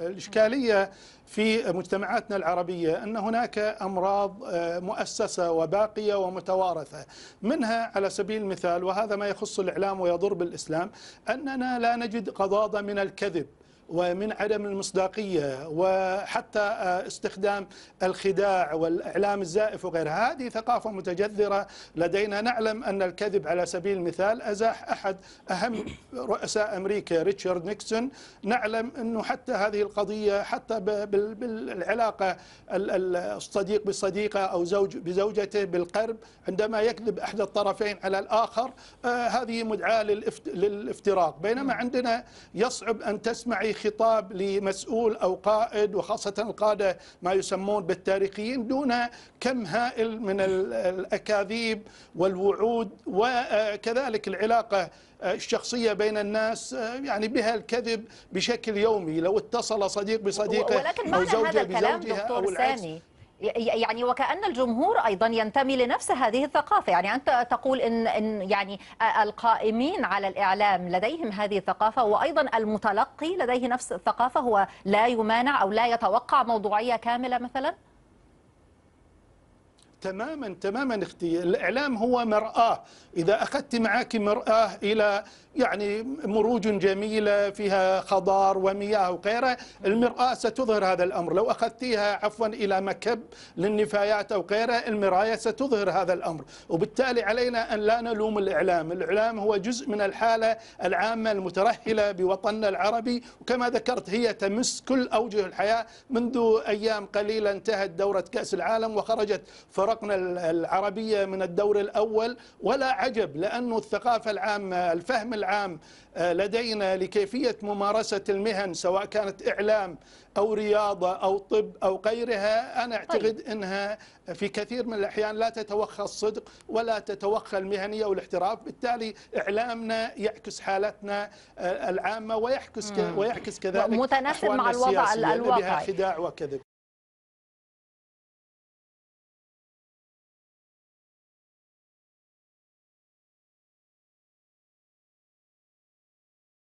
الإشكالية في مجتمعاتنا العربية أن هناك أمراض آه، مؤسسة وباقية ومتوارثة منها على سبيل المثال وهذا ما يخص الإعلام ويضر بالإسلام أننا لا نجد قضاضة من الكذب ومن عدم المصداقية وحتى آه، استخدام الخداع والإعلام الزائف وغيرها هذه ثقافة متجذرة لدينا نعلم أن الكذب على سبيل المثال أزاح أحد أهم رؤساء أمريكا ريتشارد نيكسون نعلم أنه حتى هذه القضية حتى بالعلاقة الصديق بصديقة أو زوج بزوجته بالقرب عندما يكذب أحد الطرفين على الآخر آه، هذه مدعاة للافتراق بينما عندنا يصعب أن تسمعي خطاب لمسؤول أو قائد وخاصة القادة ما يسمون بالتاريخيين دون كم هائل من الأكاذيب والوعود وكذلك العلاقة الشخصيه بين الناس يعني بها الكذب بشكل يومي لو اتصل صديق بصديقه ولكن معنى أو زوجة هذا الكلام دكتور سامي يعني وكأن الجمهور أيضا ينتمي لنفس هذه الثقافة يعني أنت تقول إن, إن يعني القائمين على الإعلام لديهم هذه الثقافة وأيضا المتلقي لديه نفس الثقافة هو لا يمانع أو لا يتوقع موضوعية كاملة مثلا تماما تماما اختي الاعلام هو مراه اذا اخذت معك مراه الى يعني مروج جميله فيها خضار ومياه وغيرها المراه ستظهر هذا الامر لو اخذتيها عفوا الى مكب للنفايات او غيرها المرايه ستظهر هذا الامر وبالتالي علينا ان لا نلوم الاعلام الاعلام هو جزء من الحاله العامه المترهله بوطننا العربي وكما ذكرت هي تمس كل اوجه الحياه منذ ايام قليله انتهت دوره كاس العالم وخرجت فرق سبقنا العربية من الدور الأول ولا عجب لأن الثقافة العامة الفهم العام آه، لدينا لكيفية ممارسة المهن سواء كانت إعلام أو رياضة أو طب أو غيرها أنا طيب. أعتقد طيب. أنها في كثير من الأحيان لا تتوخى الصدق ولا تتوخى المهنية والاحتراف بالتالي إعلامنا يعكس حالتنا آه، العامة ويعكس, ويعكس كذلك متناسب مع الوضع الواقعي خداع وكذب